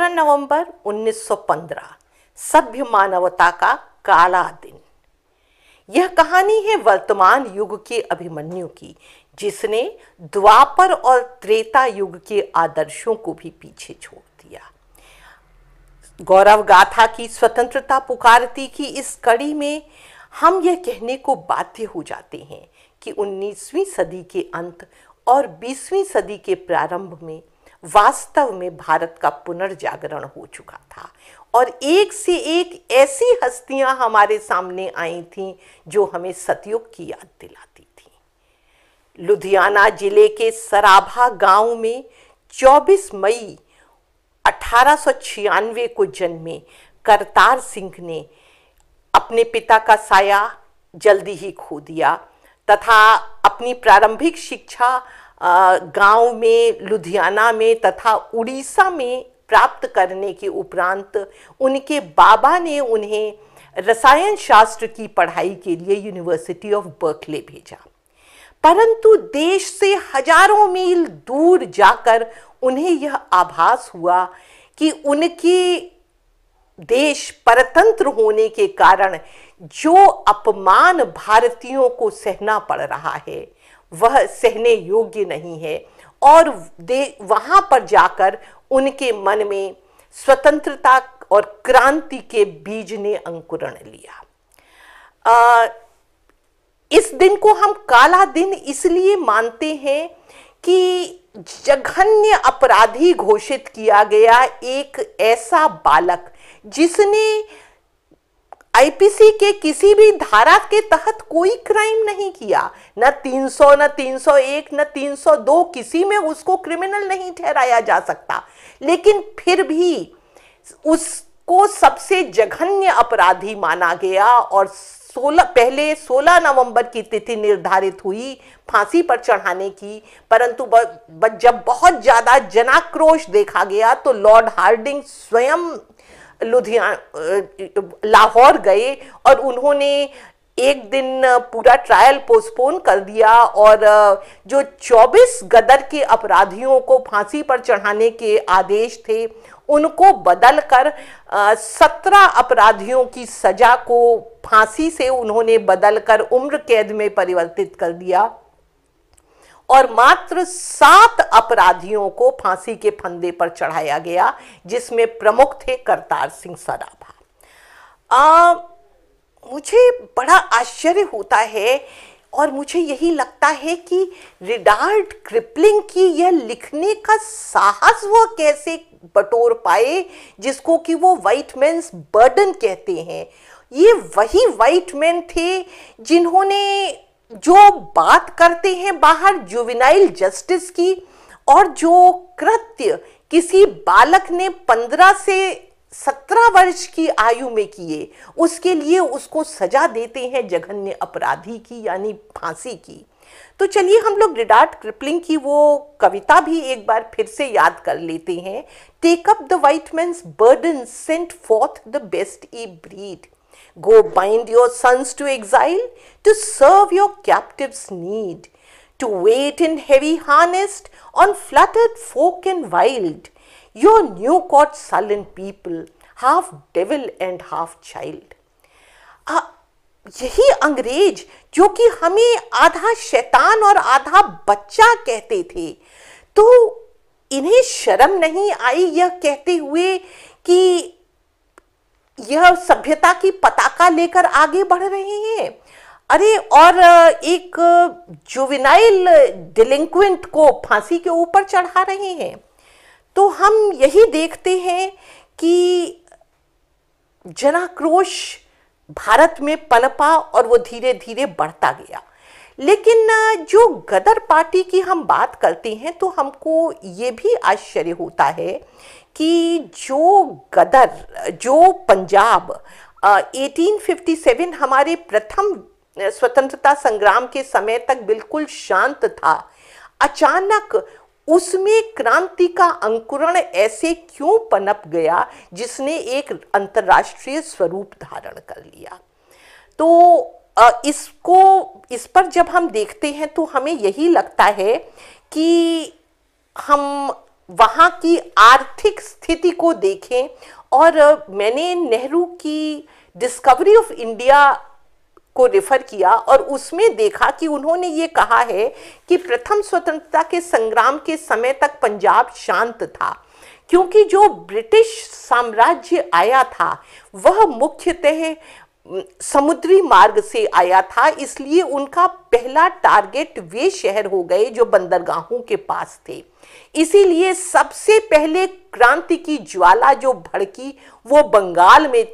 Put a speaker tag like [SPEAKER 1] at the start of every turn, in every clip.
[SPEAKER 1] 18 नवंबर 1915 सभ्य मानवता का काला दिन यह कहानी है वर्तमान युग के अभिमन्यु की जिसने द्वापर और त्रेता युग के आदर्शों को भी पीछे छोड़ दिया गौरव गाथा की स्वतंत्रता पुकारती की इस कड़ी में हम यह कहने को बाध्य हो जाते हैं कि 19वीं सदी के अंत और 20वीं सदी के प्रारंभ में वास्तव में भारत का पुनर्जागरण हो चुका था और एक से एक ऐसी हस्तियां हमारे सामने आई थीं जो हमें सतयुग की याद दिलाती थीं लुधियाना जिले के सराभा गांव में 24 मई अठारह को जन्मे करतार सिंह ने अपने पिता का साया जल्दी ही खो दिया तथा अपनी प्रारंभिक शिक्षा गांव में लुधियाना में तथा उड़ीसा में प्राप्त करने के उपरांत उनके बाबा ने उन्हें रसायन शास्त्र की पढ़ाई के लिए यूनिवर्सिटी ऑफ बर्कले भेजा परंतु देश से हजारों मील दूर जाकर उन्हें यह आभास हुआ कि उनके देश परतंत्र होने के कारण जो अपमान भारतीयों को सहना पड़ रहा है वह सहने योग्य नहीं है और दे वहाँ पर जाकर उनके मन में स्वतंत्रता और क्रांति के बीज ने अंकुरण लिया आ, इस दिन को हम काला दिन इसलिए मानते हैं कि जघन्य अपराधी घोषित किया गया एक ऐसा बालक जिसने आईपीसी के किसी भी धारा के तहत कोई क्राइम नहीं किया न 300 न 301 न 302 किसी में उसको क्रिमिनल नहीं ठहराया जा सकता लेकिन फिर भी उसको सबसे जघन्य अपराधी माना गया और 16 पहले 16 नवंबर की तिथि निर्धारित हुई फांसी पर चढ़ाने की परंतु ब, ब, जब बहुत ज़्यादा जनाक्रोश देखा गया तो लॉर्ड हार्डिंग स्वयं लुधिया लाहौर गए और उन्होंने एक दिन पूरा ट्रायल पोस्टपोन कर दिया और जो 24 गदर के अपराधियों को फांसी पर चढ़ाने के आदेश थे उनको बदल कर सत्रह अपराधियों की सजा को फांसी से उन्होंने बदल कर उम्र कैद में परिवर्तित कर दिया और मात्र सात अपराधियों को फांसी के फंदे पर चढ़ाया गया जिसमें प्रमुख थे करतार सिंह सराभा मुझे बड़ा आश्चर्य होता है और मुझे यही लगता है कि रिडार्ड क्रिपलिंग की यह लिखने का साहस वह कैसे बटोर पाए जिसको कि वो वाइट मैंस बर्डन कहते हैं ये वही वाइट मैन थे जिन्होंने जो बात करते हैं बाहर जुविनाइल जस्टिस की और जो कृत्य किसी बालक ने पंद्रह से सत्रह वर्ष की आयु में किए उसके लिए उसको सजा देते हैं जघन्य अपराधी की यानी फांसी की तो चलिए हम लोग रिडार्ट क्रिपलिंग की वो कविता भी एक बार फिर से याद कर लेते हैं take up the white man's burden send forth the best ye breed Go bind your sons to exile, to serve your captives' need, to wait in heavy harness on fluttered folk and wild, your new caught sullen people, half devil and half child. Uh, यही अंग्रेज जो कि हमें आधा शैतान और आधा बच्चा कहते थे तो इन्हें शर्म नहीं आई यह कहते हुए कि यह सभ्यता की पताका लेकर आगे बढ़ रहे हैं अरे और एक जुविनाइल डिलिंक्वेंट को फांसी के ऊपर चढ़ा रहे हैं तो हम यही देखते हैं कि जनाक्रोश भारत में पनपा और वो धीरे धीरे बढ़ता गया लेकिन जो गदर पार्टी की हम बात करते हैं तो हमको ये भी आश्चर्य होता है कि जो गदर जो पंजाब आ, 1857 हमारे प्रथम स्वतंत्रता संग्राम के समय तक बिल्कुल शांत था अचानक उसमें क्रांति का अंकुरण ऐसे क्यों पनप गया जिसने एक अंतर्राष्ट्रीय स्वरूप धारण कर लिया तो इसको इस पर जब हम देखते हैं तो हमें यही लगता है कि हम वहाँ की आर्थिक स्थिति को देखें और मैंने नेहरू की डिस्कवरी ऑफ इंडिया को रेफर किया और उसमें देखा कि उन्होंने ये कहा है कि प्रथम स्वतंत्रता के संग्राम के समय तक पंजाब शांत था क्योंकि जो ब्रिटिश साम्राज्य आया था वह मुख्यतः समुद्री मार्ग से आया था इसलिए उनका पहला टारगेट वे शहर हो गए जो बंदरगाहों के पास थे इसीलिए सबसे पहले क्रांति की ज्वाला जो भड़की वो बंगाल में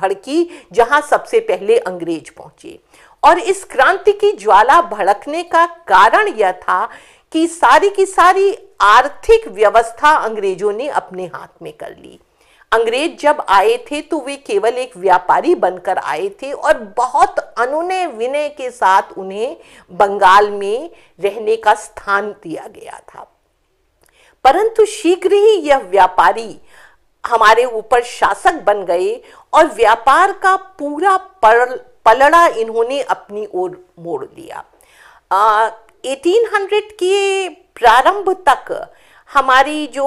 [SPEAKER 1] भड़की जहां सबसे पहले अंग्रेज पहुंचे और इस क्रांति की ज्वाला भड़कने का कारण यह था कि सारी की सारी आर्थिक व्यवस्था अंग्रेजों ने अपने हाथ में कर ली अंग्रेज जब आए थे तो वे केवल एक व्यापारी बनकर आए थे और बहुत अनुनय विनय के साथ उन्हें बंगाल में रहने का स्थान दिया गया था परंतु शीघ्र ही यह व्यापारी हमारे ऊपर शासक बन गए और व्यापार का पूरा पलड़ा इन्होंने अपनी ओर मोड़ लिया आ, 1800 के प्रारंभ तक हमारी जो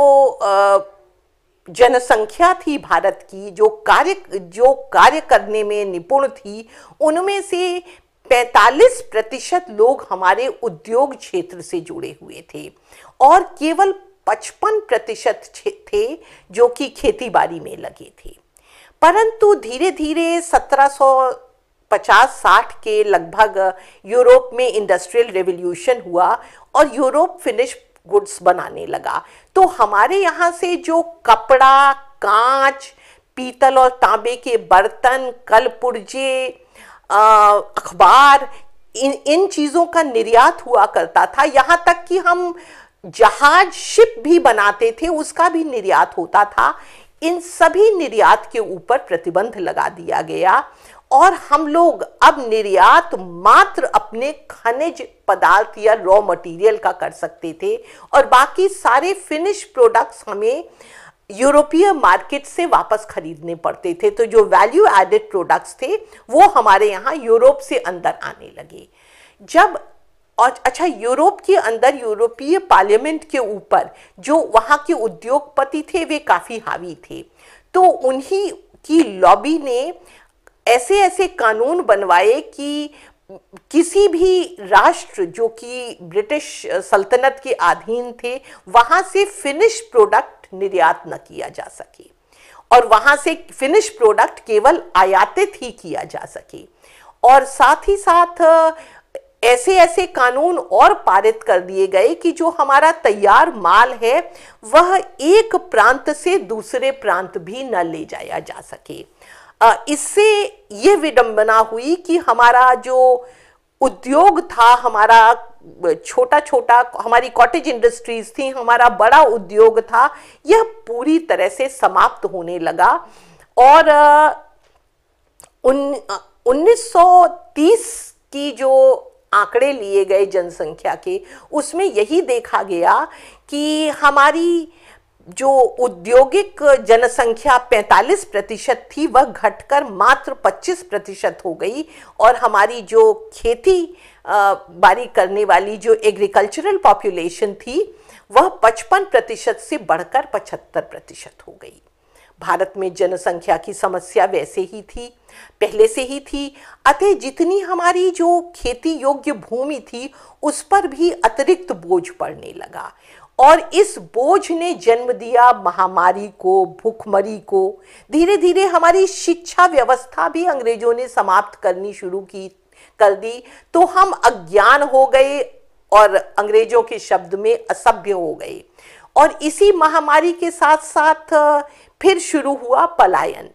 [SPEAKER 1] जनसंख्या थी भारत की जो कार्य जो कार्य करने में निपुण थी उनमें से 45 प्रतिशत लोग हमारे उद्योग क्षेत्र से जुड़े हुए थे और केवल पचपन प्रतिशत थे जो कि खेतीबाड़ी में लगे थे परंतु धीरे धीरे सत्रह पचास साठ के लगभग यूरोप में इंडस्ट्रियल रेवोल्यूशन हुआ और यूरोप फिनिश गुड्स बनाने लगा तो हमारे यहाँ से जो कपड़ा कांच पीतल और तांबे के बर्तन कलपुर्जे अखबार इन इन चीज़ों का निर्यात हुआ करता था यहाँ तक कि हम जहाज शिप भी बनाते थे उसका भी निर्यात होता था इन सभी निर्यात के ऊपर प्रतिबंध लगा दिया गया और हम लोग अब निर्यात मात्र अपने खनिज पदार्थ या रॉ मटेरियल का कर सकते थे और बाकी सारे फिनिश प्रोडक्ट्स हमें यूरोपीय मार्केट से वापस खरीदने पड़ते थे तो जो वैल्यू एडेड प्रोडक्ट्स थे वो हमारे यहाँ यूरोप से अंदर आने लगे जब और अच्छा यूरोप के अंदर यूरोपीय पार्लियामेंट के ऊपर जो वहाँ के उद्योगपति थे वे काफ़ी हावी थे तो उन्हीं की लॉबी ने ऐसे ऐसे कानून बनवाए कि किसी भी राष्ट्र जो कि ब्रिटिश सल्तनत के अधीन थे वहाँ से फिनिश प्रोडक्ट निर्यात न किया जा सके और वहाँ से फिनिश प्रोडक्ट केवल आयातित ही किया जा सके और साथ ही साथ ऐसे ऐसे कानून और पारित कर दिए गए कि जो हमारा तैयार माल है वह एक प्रांत से दूसरे प्रांत भी न ले जाया जा सके इससे ये विडंबना हुई कि हमारा जो उद्योग था हमारा छोटा छोटा हमारी कॉटेज इंडस्ट्रीज थी हमारा बड़ा उद्योग था यह पूरी तरह से समाप्त होने लगा और उन 1930 की जो आंकड़े लिए गए जनसंख्या के उसमें यही देखा गया कि हमारी जो औद्योगिक जनसंख्या 45 प्रतिशत थी वह घटकर मात्र 25 प्रतिशत हो गई और हमारी जो खेती बारी करने वाली जो एग्रीकल्चरल पॉपुलेशन थी वह 55 प्रतिशत से बढ़कर 75 प्रतिशत हो गई भारत में जनसंख्या की समस्या वैसे ही थी पहले से ही थी अतः जितनी हमारी जो खेती योग्य भूमि थी उस पर भी अतिरिक्त बोझ पड़ने लगा और इस बोझ ने जन्म दिया महामारी को भूखमरी को धीरे धीरे हमारी शिक्षा व्यवस्था भी अंग्रेजों ने समाप्त करनी शुरू की कर दी तो हम अज्ञान हो गए और अंग्रेजों के शब्द में असभ्य हो गए और इसी महामारी के साथ साथ फिर शुरू हुआ पलायन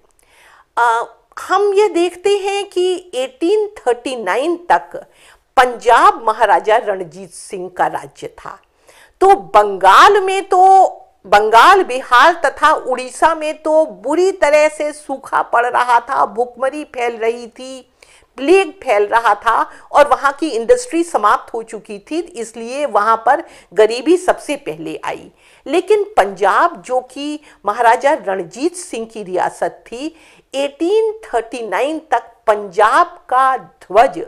[SPEAKER 1] आ, हम ये देखते हैं कि 1839 तक पंजाब महाराजा रणजीत सिंह का राज्य था तो बंगाल में तो बंगाल बिहार तथा उड़ीसा में तो बुरी तरह से सूखा पड़ रहा था भुखमरी फैल रही थी प्लेग फैल रहा था और वहाँ की इंडस्ट्री समाप्त हो चुकी थी इसलिए वहाँ पर गरीबी सबसे पहले आई लेकिन पंजाब जो कि महाराजा रणजीत सिंह की रियासत थी 1839 तक पंजाब का ध्वज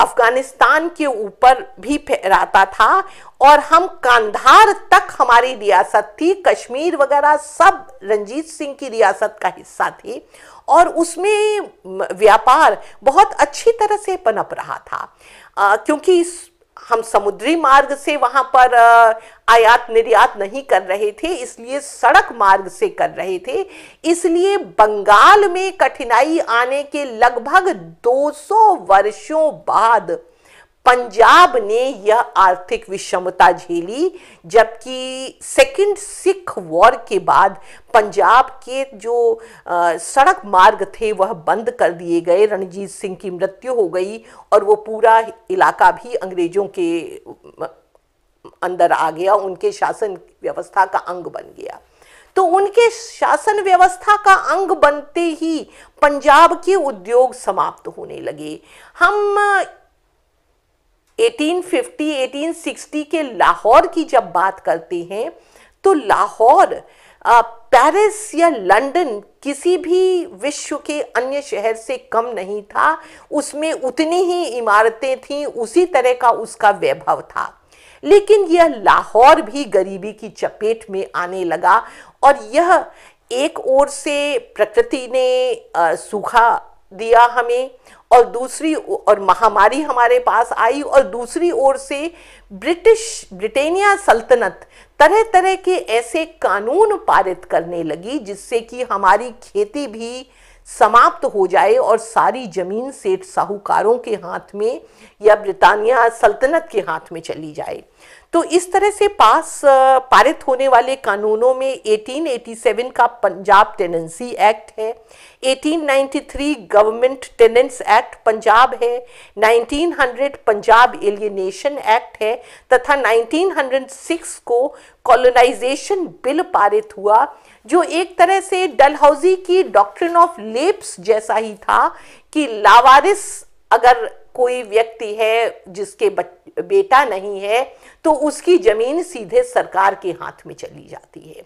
[SPEAKER 1] अफगानिस्तान के ऊपर भी फहराता था और हम कांधार तक हमारी रियासत थी कश्मीर वगैरह सब रंजीत सिंह की रियासत का हिस्सा थी और उसमें व्यापार बहुत अच्छी तरह से पनप रहा था आ, क्योंकि हम समुद्री मार्ग से वहां पर आयात निर्यात नहीं कर रहे थे इसलिए सड़क मार्ग से कर रहे थे इसलिए बंगाल में कठिनाई आने के लगभग 200 वर्षों बाद पंजाब ने यह आर्थिक विषमता झेली जबकि सेकंड सिख वॉर के बाद पंजाब के जो आ, सड़क मार्ग थे वह बंद कर दिए गए रणजीत सिंह की मृत्यु हो गई और वो पूरा इलाका भी अंग्रेजों के अंदर आ गया उनके शासन व्यवस्था का अंग बन गया तो उनके शासन व्यवस्था का अंग बनते ही पंजाब के उद्योग समाप्त होने लगे हम 1850 1860 के लाहौर की जब बात करते हैं तो लाहौर पेरिस या लंदन किसी भी विश्व के अन्य शहर से कम नहीं था उसमें उतनी ही इमारतें थीं उसी तरह का उसका वैभव था लेकिन यह लाहौर भी गरीबी की चपेट में आने लगा और यह एक ओर से प्रकृति ने सूखा दिया हमें और दूसरी और महामारी हमारे पास आई और दूसरी ओर से ब्रिटिश ब्रिटेनिया सल्तनत तरह तरह के ऐसे कानून पारित करने लगी जिससे कि हमारी खेती भी समाप्त हो जाए और सारी ज़मीन सेठ साहूकारों के हाथ में या ब्रिटानिया सल्तनत के हाथ में चली जाए तो इस तरह से पास पारित होने वाले कानूनों में 1887 का पंजाब टेनेंसी एक्ट है 1893 गवर्नमेंट टेनेंट्स एक्ट पंजाब है 1900 पंजाब एलियनेशन एक्ट है तथा 1906 को कॉलोनाइजेशन बिल पारित हुआ जो एक तरह से डलहौजी की डॉक्ट्रिन ऑफ लेप्स जैसा ही था कि लावारिस अगर कोई व्यक्ति है जिसके बेटा नहीं है तो उसकी जमीन सीधे सरकार के हाथ में चली जाती है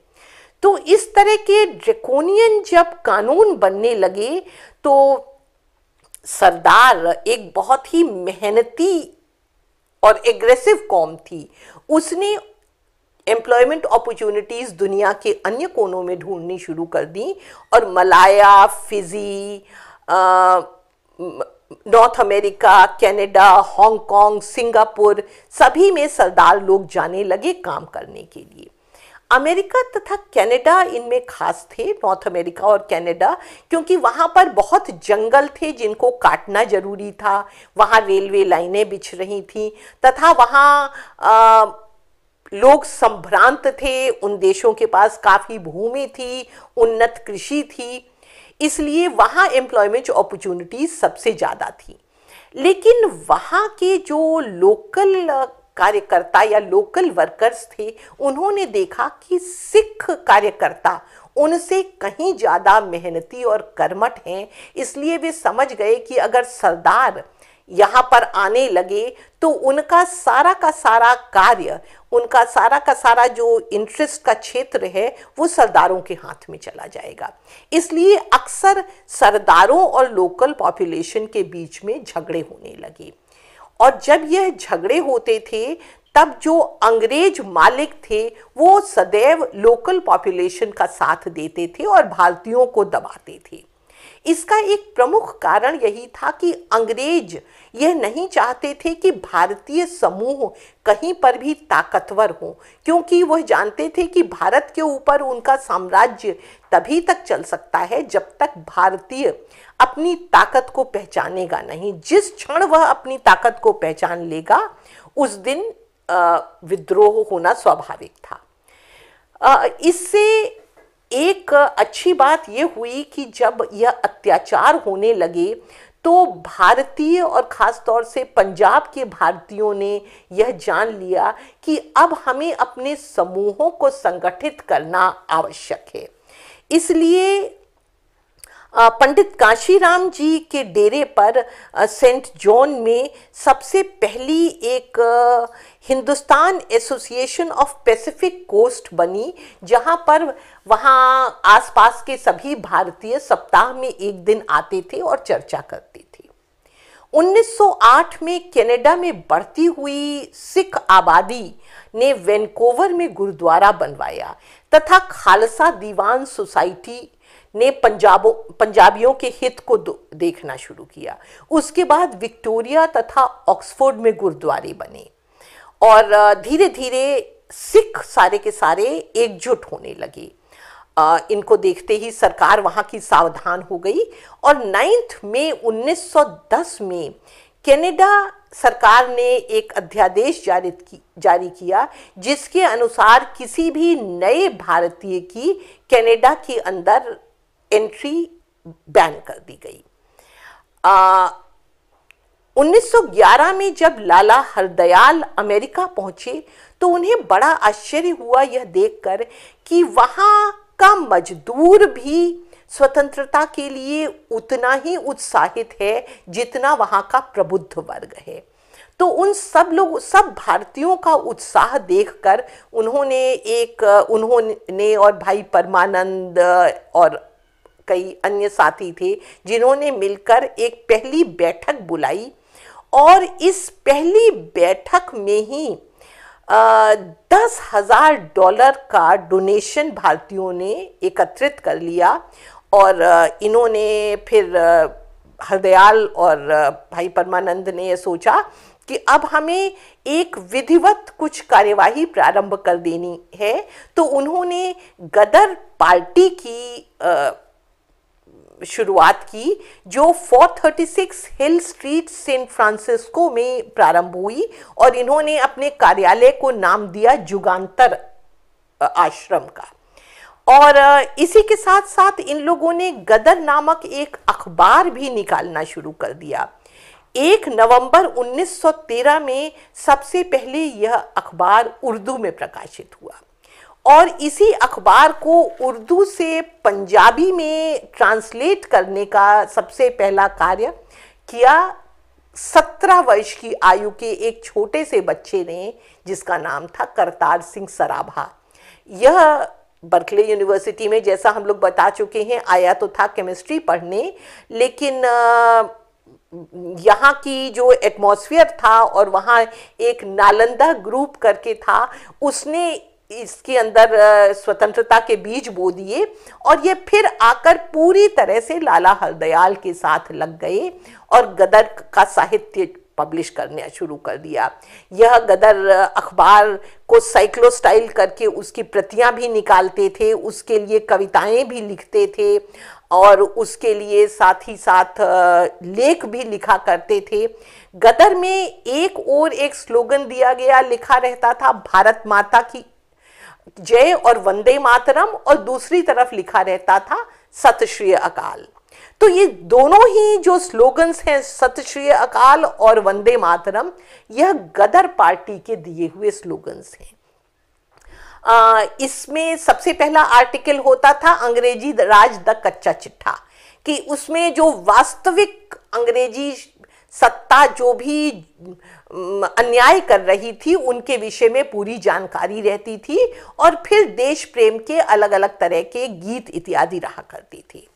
[SPEAKER 1] तो इस तरह के ड्रेकोनियन जब कानून बनने लगे तो सरदार एक बहुत ही मेहनती और एग्रेसिव कॉम थी उसने एम्प्लॉयमेंट अपॉर्चुनिटीज़ दुनिया के अन्य कोनों में ढूंढनी शुरू कर दी और मलाया फिजी आ, North America Canada Hong Kong Singapore सभी में सरदार लोग जाने लगे काम करने के लिए अमेरिका तथा कनाडा इनमें खास थे नॉर्थ अमेरिका और कनाडा क्योंकि वहाँ पर बहुत जंगल थे जिनको काटना जरूरी था वहाँ रेलवे लाइनें बिछ रही थी तथा वहाँ लोग संभ्रांत थे उन देशों के पास काफ़ी भूमि थी उन्नत कृषि थी इसलिए वहाँ एम्प्लॉयमेंट अपॉर्चुनिटीज़ सबसे ज़्यादा थी लेकिन वहाँ के जो लोकल कार्यकर्ता या लोकल वर्कर्स थे उन्होंने देखा कि सिख कार्यकर्ता उनसे कहीं ज़्यादा मेहनती और कर्मठ हैं इसलिए वे समझ गए कि अगर सरदार यहाँ पर आने लगे तो उनका सारा का सारा कार्य उनका सारा का सारा जो इंटरेस्ट का क्षेत्र है वो सरदारों के हाथ में चला जाएगा इसलिए अक्सर सरदारों और लोकल पॉपुलेशन के बीच में झगड़े होने लगे और जब यह झगड़े होते थे तब जो अंग्रेज मालिक थे वो सदैव लोकल पॉपुलेशन का साथ देते थे और भारतीयों को दबाते थे इसका एक प्रमुख कारण यही था कि अंग्रेज यह नहीं चाहते थे कि भारतीय समूह कहीं पर भी ताकतवर हो क्योंकि वह जानते थे कि भारत के ऊपर उनका साम्राज्य तभी तक चल सकता है जब तक भारतीय अपनी ताकत को पहचानेगा नहीं जिस क्षण वह अपनी ताकत को पहचान लेगा उस दिन विद्रोह होना स्वाभाविक था इससे एक अच्छी बात ये हुई कि जब यह अत्याचार होने लगे तो भारतीय और ख़ास तौर से पंजाब के भारतीयों ने यह जान लिया कि अब हमें अपने समूहों को संगठित करना आवश्यक है इसलिए पंडित काशीराम जी के डेरे पर सेंट जॉन में सबसे पहली एक Hindustan Association of Pacific Coast बनी जहां पर वहां आसपास के सभी भारतीय सप्ताह में एक दिन आते थे और चर्चा करते थे 1908 में कनाडा में बढ़ती हुई सिख आबादी ने वैनकोवर में गुरुद्वारा बनवाया तथा खालसा दीवान सोसाइटी ने पंजाबों पंजाबियों के हित को देखना शुरू किया उसके बाद विक्टोरिया तथा ऑक्सफोर्ड में गुरुद्वारे बने और धीरे धीरे सिख सारे के सारे एकजुट होने लगे इनको देखते ही सरकार वहाँ की सावधान हो गई और नाइन्थ में 1910 में कनाडा सरकार ने एक अध्यादेश जारी की जारी किया जिसके अनुसार किसी भी नए भारतीय की कनाडा के अंदर एंट्री बैन कर दी गई आ, 1911 में जब लाला हरदयाल अमेरिका पहुंचे तो उन्हें बड़ा आश्चर्य हुआ यह देखकर कि वहाँ का मजदूर भी स्वतंत्रता के लिए उतना ही उत्साहित है जितना वहाँ का प्रबुद्ध वर्ग है तो उन सब लोग सब भारतीयों का उत्साह देखकर उन्होंने एक उन्होंने और भाई परमानंद और कई अन्य साथी थे जिन्होंने मिलकर एक पहली बैठक बुलाई और इस पहली बैठक में ही आ, दस हजार डॉलर का डोनेशन भारतीयों ने एकत्रित कर लिया और इन्होंने फिर हरदयाल और भाई परमानंद ने यह सोचा कि अब हमें एक विधिवत कुछ कार्यवाही प्रारंभ कर देनी है तो उन्होंने गदर पार्टी की शुरुआत की जो 436 हिल स्ट्रीट सेंट फ्रांसिस्को में प्रारंभ हुई और इन्होंने अपने कार्यालय को नाम दिया जुगांतर आश्रम का और इसी के साथ साथ इन लोगों ने गदर नामक एक अखबार भी निकालना शुरू कर दिया एक नवंबर 1913 में सबसे पहले यह अखबार उर्दू में प्रकाशित हुआ और इसी अखबार को उर्दू से पंजाबी में ट्रांसलेट करने का सबसे पहला कार्य किया सत्रह वर्ष की आयु के एक छोटे से बच्चे ने जिसका नाम था करतार सिंह सराभा यह बर्कले यूनिवर्सिटी में जैसा हम लोग बता चुके हैं आया तो था केमिस्ट्री पढ़ने लेकिन यहाँ की जो एटमॉस्फेयर था और वहाँ एक नालंदा ग्रुप करके था उसने इसके अंदर स्वतंत्रता के बीज बो दिए और ये फिर आकर पूरी तरह से लाला हरदयाल के साथ लग गए और गदर का साहित्य पब्लिश करना शुरू कर दिया यह गदर अखबार को साइक्लो स्टाइल करके उसकी प्रतियां भी निकालते थे उसके लिए कविताएं भी लिखते थे और उसके लिए साथ ही साथ लेख भी लिखा करते थे गदर में एक और एक स्लोगन दिया गया लिखा रहता था भारत माता की जय और वंदे मातरम और दूसरी तरफ लिखा रहता था सत श्री अकाल तो ये दोनों ही जो स्लोगन्स हैं सत श्री अकाल और वंदे मातरम यह गदर पार्टी के दिए हुए स्लोगन्स हैं इसमें सबसे पहला आर्टिकल होता था अंग्रेजी राज द कच्चा चिट्ठा कि उसमें जो वास्तविक अंग्रेजी सत्ता जो भी अन्याय कर रही थी उनके विषय में पूरी जानकारी रहती थी और फिर देश प्रेम के अलग अलग तरह के गीत इत्यादि रहा करती थी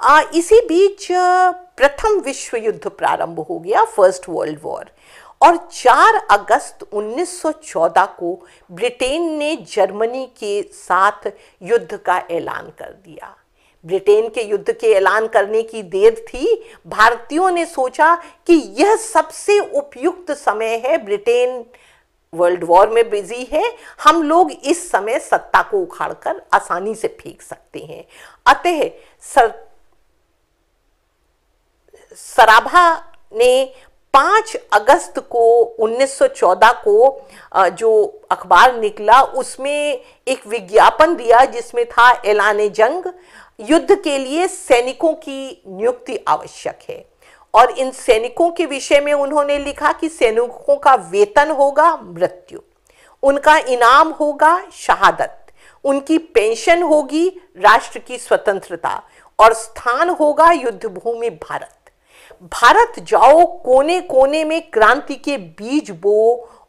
[SPEAKER 1] आ, इसी बीच प्रथम विश्व युद्ध प्रारंभ हो गया फर्स्ट वर्ल्ड वॉर और 4 अगस्त 1914 को ब्रिटेन ने जर्मनी के साथ युद्ध का ऐलान कर दिया ब्रिटेन के युद्ध के ऐलान करने की देर थी भारतीयों ने सोचा कि यह सबसे उपयुक्त समय है ब्रिटेन वर्ल्ड वॉर में बिजी है हम लोग इस समय सत्ता को उखाड़कर आसानी से फेंक सकते हैं अतः सर सराभा ने 5 अगस्त को 1914 को जो अखबार निकला उसमें एक विज्ञापन दिया जिसमें था ऐलान जंग युद्ध के लिए सैनिकों की नियुक्ति आवश्यक है और इन सैनिकों के विषय में उन्होंने लिखा कि सैनिकों का वेतन होगा मृत्यु उनका इनाम होगा शहादत उनकी पेंशन होगी राष्ट्र की स्वतंत्रता और स्थान होगा युद्ध भूमि भारत भारत जाओ कोने कोने में क्रांति के बीज बो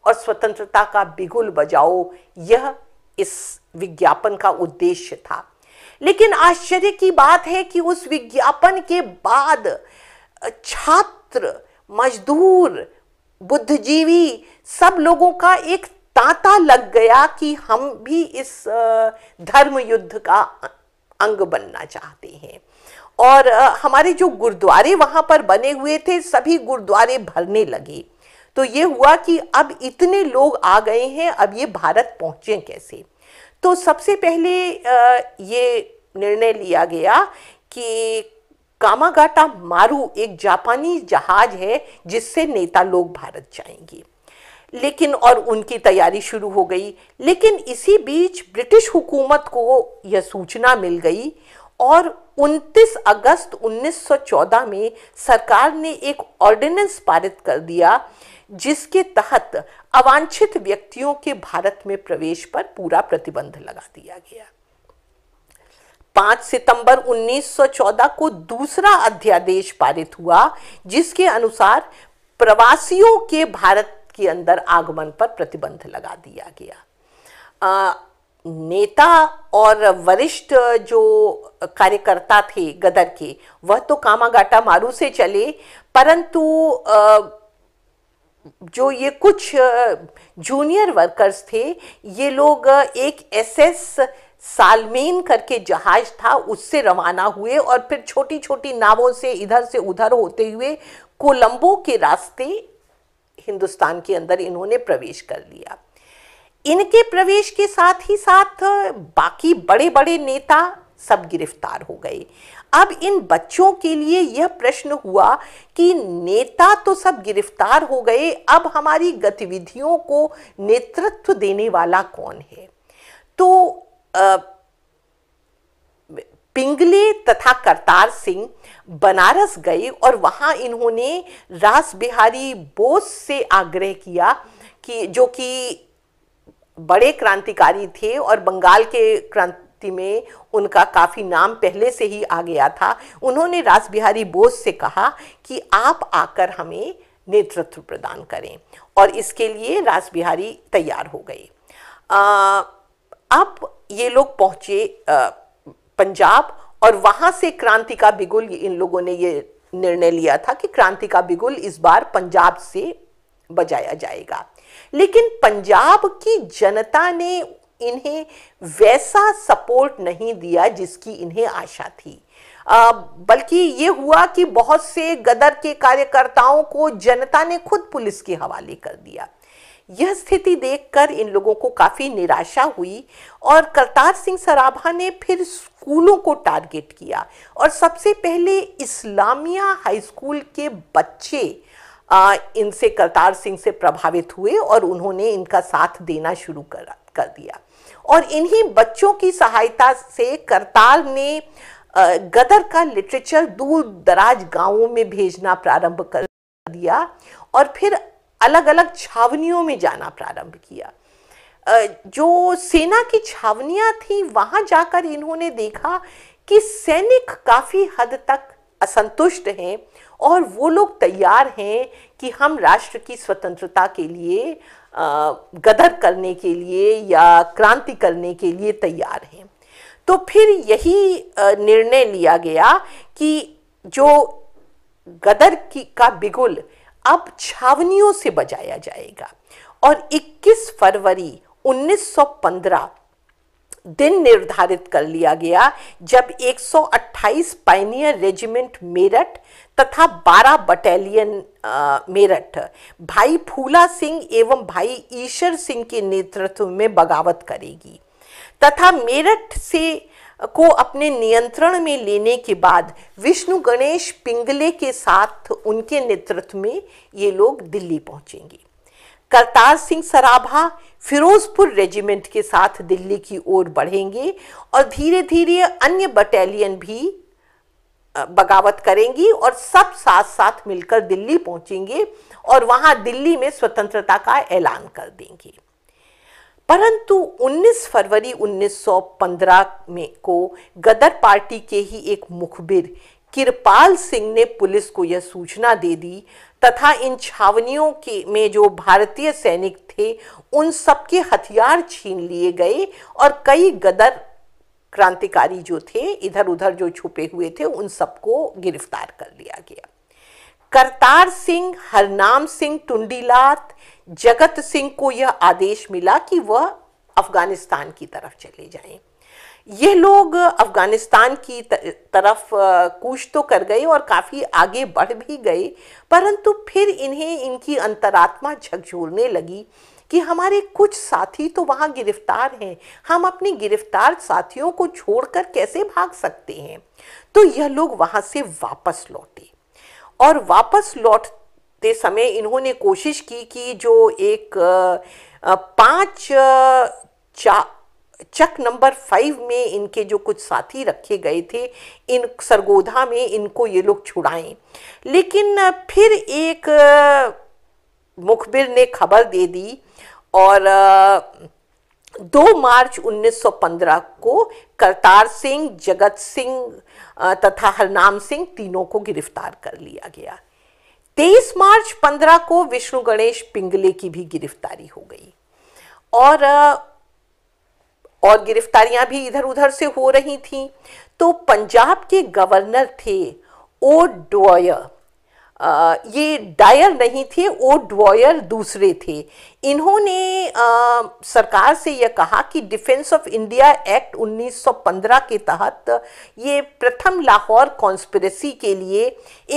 [SPEAKER 1] और स्वतंत्रता का बिगुल बजाओ यह इस विज्ञापन का उद्देश्य था लेकिन आश्चर्य की बात है कि उस विज्ञापन के बाद छात्र मजदूर बुद्धिजीवी सब लोगों का एक तांता लग गया कि हम भी इस धर्म युद्ध का अंग बनना चाहते हैं और हमारे जो गुरुद्वारे वहाँ पर बने हुए थे सभी गुरुद्वारे भरने लगे तो ये हुआ कि अब इतने लोग आ गए हैं अब ये भारत पहुँचे कैसे तो सबसे पहले ये निर्णय लिया गया कि कामागाटा मारू एक जापानी जहाज है जिससे नेता लोग भारत जाएंगे लेकिन और उनकी तैयारी शुरू हो गई लेकिन इसी बीच ब्रिटिश हुकूमत को यह सूचना मिल गई और 29 अगस्त 1914 में सरकार ने एक ऑर्डिनेंस पारित कर दिया जिसके तहत अवांछित व्यक्तियों के भारत में प्रवेश पर पूरा प्रतिबंध लगा दिया गया 5 सितंबर 1914 को दूसरा अध्यादेश पारित हुआ जिसके अनुसार प्रवासियों के भारत के अंदर आगमन पर प्रतिबंध लगा दिया गया आ, नेता और वरिष्ठ जो कार्यकर्ता थे गदर के वह तो कामागाटा मारू से चले परंतु आ, जो ये कुछ जूनियर वर्कर्स थे ये लोग एक एसएस सालमेन करके जहाज था उससे रवाना हुए और फिर छोटी छोटी नावों से इधर से उधर होते हुए कोलंबो के रास्ते हिंदुस्तान के अंदर इन्होंने प्रवेश कर लिया इनके प्रवेश के साथ ही साथ बाकी बड़े बड़े नेता सब गिरफ्तार हो गए अब इन बच्चों के लिए यह प्रश्न हुआ कि नेता तो सब गिरफ्तार हो गए अब हमारी गतिविधियों को नेतृत्व देने वाला कौन है तो आ, पिंगले तथा करतार सिंह बनारस गए और वहाँ इन्होंने रास बिहारी बोस से आग्रह किया कि जो कि बड़े क्रांतिकारी थे और बंगाल के क्रांति राजनीति में उनका काफ़ी नाम पहले से ही आ गया था उन्होंने राज बिहारी बोस से कहा कि आप आकर हमें नेतृत्व प्रदान करें और इसके लिए रास बिहारी तैयार हो गए अब ये लोग पहुँचे पंजाब और वहाँ से क्रांति का बिगुल इन लोगों ने ये निर्णय लिया था कि क्रांति का बिगुल इस बार पंजाब से बजाया जाएगा लेकिन पंजाब की जनता ने इन्हें वैसा सपोर्ट नहीं दिया जिसकी इन्हें आशा थी बल्कि ये हुआ कि बहुत से गदर के कार्यकर्ताओं को जनता ने खुद पुलिस के हवाले कर दिया यह स्थिति देखकर इन लोगों को काफ़ी निराशा हुई और करतार सिंह सराभा ने फिर स्कूलों को टारगेट किया और सबसे पहले इस्लामिया हाई स्कूल के बच्चे इनसे करतार सिंह से प्रभावित हुए और उन्होंने इनका साथ देना शुरू करा कर दिया और इन्हीं बच्चों की सहायता से करताल ने गदर का लिटरेचर दूर दराज गांवों में भेजना प्रारंभ कर दिया और फिर अलग अलग छावनियों में जाना प्रारंभ किया जो सेना की छावनियां थी वहां जाकर इन्होंने देखा कि सैनिक काफ़ी हद तक असंतुष्ट हैं और वो लोग तैयार हैं कि हम राष्ट्र की स्वतंत्रता के लिए गदर करने के लिए या क्रांति करने के लिए तैयार हैं तो फिर यही निर्णय लिया गया कि जो गदर की का बिगुल अब छावनियों से बजाया जाएगा और 21 फरवरी 1915 दिन निर्धारित कर लिया गया जब 128 पाइनियर रेजिमेंट मेरठ तथा 12 बटालियन मेरठ भाई फूला सिंह एवं भाई ईश्वर सिंह के नेतृत्व में बगावत करेगी तथा मेरठ से को अपने नियंत्रण में लेने के बाद विष्णु गणेश पिंगले के साथ उनके नेतृत्व में ये लोग दिल्ली पहुंचेंगे करतार सिंह सराभा फिरोजपुर रेजिमेंट के साथ दिल्ली की ओर बढ़ेंगे और धीरे धीरे अन्य बटालियन भी बगावत करेंगी और सब साथ साथ मिलकर दिल्ली पहुंचेंगे और वहां दिल्ली में स्वतंत्रता का ऐलान कर देंगे परंतु 19 फरवरी 1915 में को गदर पार्टी के ही एक मुखबिर किरपाल सिंह ने पुलिस को यह सूचना दे दी तथा इन छावनियों के में जो भारतीय सैनिक थे उन सबके हथियार छीन लिए गए और कई गदर क्रांतिकारी जो थे इधर उधर जो छुपे हुए थे उन सबको गिरफ्तार कर लिया गया करतार सिंह हरनाम सिंह टुंडीलात जगत सिंह को यह आदेश मिला कि वह अफगानिस्तान की तरफ चले जाएं। ये लोग अफ़गानिस्तान की तरफ कूच तो कर गए और काफ़ी आगे बढ़ भी गए परंतु फिर इन्हें इनकी अंतरात्मा झकझोरने लगी कि हमारे कुछ साथी तो वहाँ गिरफ्तार हैं हम अपने गिरफ्तार साथियों को छोड़कर कैसे भाग सकते हैं तो यह लोग वहाँ से वापस लौटे और वापस लौटते समय इन्होंने कोशिश की कि जो एक पाँच चा चक नंबर फाइव में इनके जो कुछ साथी रखे गए थे इन सरगोधा में इनको ये लोग छुड़ाएं लेकिन फिर एक मुखबिर ने खबर दे दी और दो मार्च 1915 को करतार सिंह जगत सिंह तथा हरनाम सिंह तीनों को गिरफ्तार कर लिया गया 23 मार्च 15 को विष्णु गणेश पिंगले की भी गिरफ्तारी हो गई और और गिरफ्तारियां भी इधर उधर से हो रही थीं तो पंजाब के गवर्नर थे ओ डॉयर ये डायर नहीं थे ओ डॉयर दूसरे थे इन्होंने आ, सरकार से यह कहा कि डिफेंस ऑफ इंडिया एक्ट 1915 के तहत ये प्रथम लाहौर कॉन्स्परेसी के लिए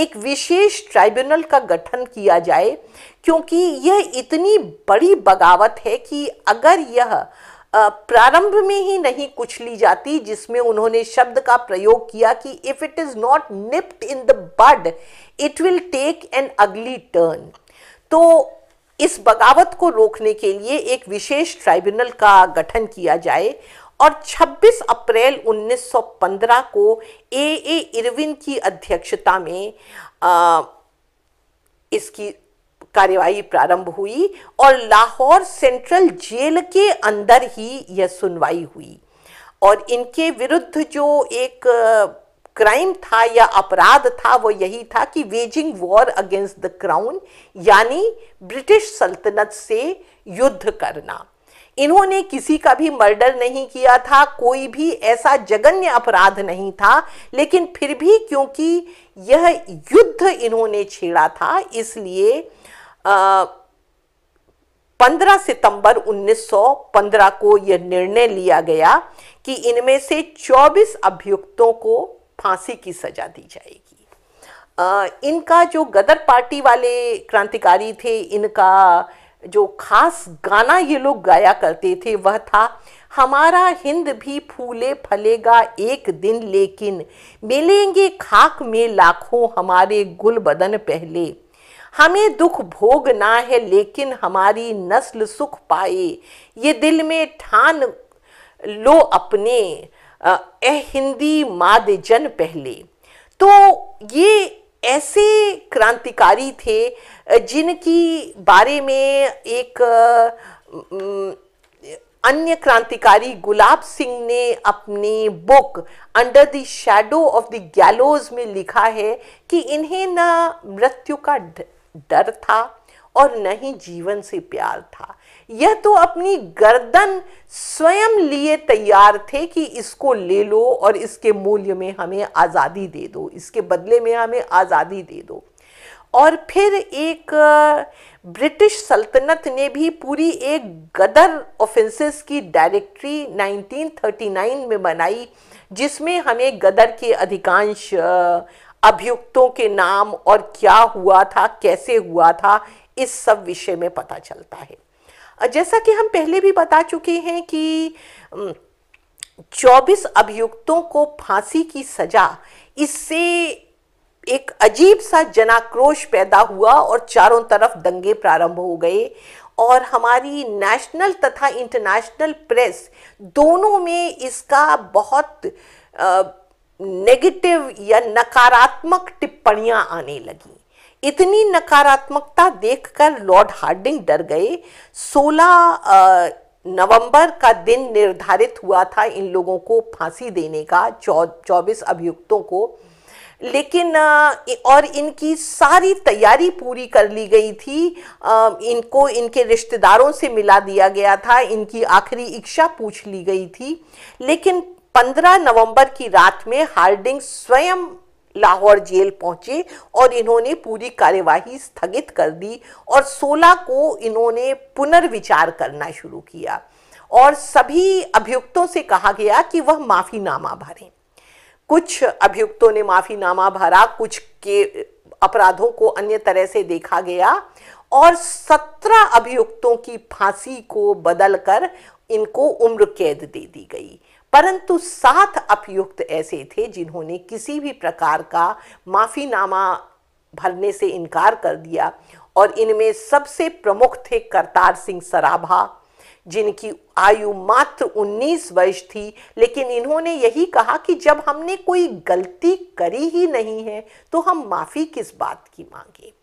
[SPEAKER 1] एक विशेष ट्राइब्यूनल का गठन किया जाए क्योंकि यह इतनी बड़ी बगावत है कि अगर यह प्रारंभ में ही नहीं कुचली जाती जिसमें उन्होंने शब्द का प्रयोग किया कि if it is not nipped in the bud it will take an ugly turn तो इस बगावत को रोकने के लिए एक विशेष ट्राइब्यूनल का गठन किया जाए और 26 अप्रैल 1915 को ए ए इरविन की अध्यक्षता में आ, इसकी कार्यवाही प्रारंभ हुई और लाहौर सेंट्रल जेल के अंदर ही यह सुनवाई हुई और इनके विरुद्ध जो एक क्राइम था या अपराध था वो यही था कि waging war against the crown यानी ब्रिटिश सल्तनत से युद्ध करना इन्होंने किसी का भी मर्डर नहीं किया था कोई भी ऐसा जघन्य अपराध नहीं था लेकिन फिर भी क्योंकि यह युद्ध इन्होंने छेड़ा था इसलिए 15 सितंबर 1915 को यह निर्णय लिया गया कि इनमें से 24 अभियुक्तों को फांसी की सजा दी जाएगी इनका जो गदर पार्टी वाले क्रांतिकारी थे इनका जो खास गाना ये लोग गाया करते थे वह था हमारा हिंद भी फूले फलेगा एक दिन लेकिन मिलेंगे खाक में लाखों हमारे गुल बदन पहले हमें दुख भोगना है लेकिन हमारी नस्ल सुख पाए ये दिल में ठान लो अपने ए हिंदी माद जन पहले तो ये ऐसे क्रांतिकारी थे जिनकी बारे में एक अन्य क्रांतिकारी गुलाब सिंह ने अपनी book Under the Shadow of the Gallows में लिखा है कि इन्हें ना मृत्यु का डर था और न ही जीवन से प्यार था यह तो अपनी गर्दन स्वयं लिए तैयार थे कि इसको ले लो और इसके मूल्य में हमें आज़ादी दे दो इसके बदले में हमें आज़ादी दे दो और फिर एक ब्रिटिश सल्तनत ने भी पूरी एक गदर ऑफेंसेस की डायरेक्टरी 1939 में बनाई जिसमें हमें गदर के अधिकांश अभियुक्तों के नाम और क्या हुआ था कैसे हुआ था इस सब विषय में पता चलता है जैसा कि हम पहले भी बता चुके हैं कि 24 अभियुक्तों को फांसी की सजा इससे एक अजीब सा जनाक्रोश पैदा हुआ और चारों तरफ दंगे प्रारंभ हो गए और हमारी नेशनल तथा इंटरनेशनल प्रेस दोनों में इसका बहुत नेगेटिव या नकारात्मक टिप्पणियां आने लगी इतनी नकारात्मकता देखकर लॉर्ड हार्डिंग डर गए 16 नवंबर का दिन निर्धारित हुआ था इन लोगों को फांसी देने का चौबीस अभियुक्तों को लेकिन और इनकी सारी तैयारी पूरी कर ली गई थी इनको इनके रिश्तेदारों से मिला दिया गया था इनकी आखिरी इच्छा पूछ ली गई थी लेकिन 15 नवंबर की रात में हार्डिंग स्वयं लाहौर जेल पहुंचे और इन्होंने पूरी कार्यवाही स्थगित कर दी और 16 को इन्होंने पुनर्विचार करना शुरू किया और सभी अभियुक्तों से कहा गया कि वह माफ़ीनामा भरें कुछ अभियुक्तों ने माफ़ीनामा भरा कुछ के अपराधों को अन्य तरह से देखा गया और सत्रह अभियुक्तों की फांसी को बदलकर इनको उम्र कैद दे दी गई परंतु सात अभियुक्त ऐसे थे जिन्होंने किसी भी प्रकार का माफीनामा भरने से इनकार कर दिया और इनमें सबसे प्रमुख थे करतार सिंह सराभा जिनकी आयु मात्र 19 वर्ष थी लेकिन इन्होंने यही कहा कि जब हमने कोई गलती करी ही नहीं है तो हम माफ़ी किस बात की मांगे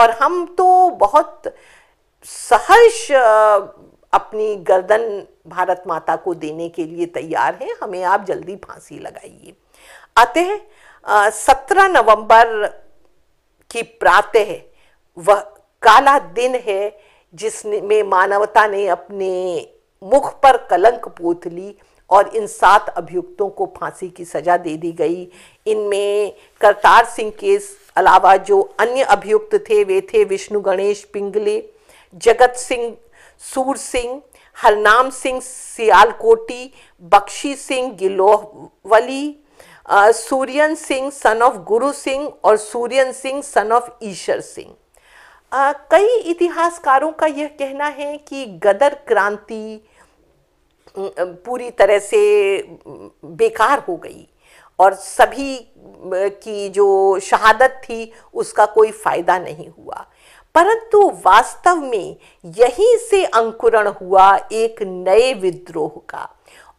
[SPEAKER 1] और हम तो बहुत सहर्ष अपनी गर्दन भारत माता को देने के लिए तैयार हैं हमें आप जल्दी फांसी लगाइए अतः सत्रह नवंबर की प्रातः वह काला दिन है जिसमें मानवता ने अपने मुख पर कलंक पोत ली और इन सात अभियुक्तों को फांसी की सजा दे दी गई इनमें करतार सिंह के अलावा जो अन्य अभियुक्त थे वे थे विष्णु गणेश पिंगले जगत सिंह सूर सिंह हरनाम सिंह सियालकोटी बख्शी सिंह गिलोहवली सूर्यन सिंह सन ऑफ गुरु सिंह और सूर्यन सिंह सन ऑफ ईशर सिंह कई इतिहासकारों का यह कहना है कि गदर क्रांति पूरी तरह से बेकार हो गई और सभी की जो शहादत थी उसका कोई फ़ायदा नहीं हुआ परंतु वास्तव में यहीं से अंकुरण हुआ एक नए विद्रोह का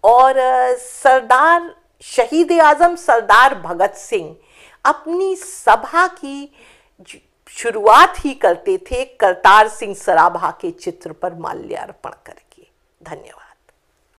[SPEAKER 1] और सरदार शहीद आजम सरदार भगत सिंह अपनी सभा की शुरुआत ही करते थे करतार सिंह सराभा के चित्र पर माल्यार्पण करके धन्यवाद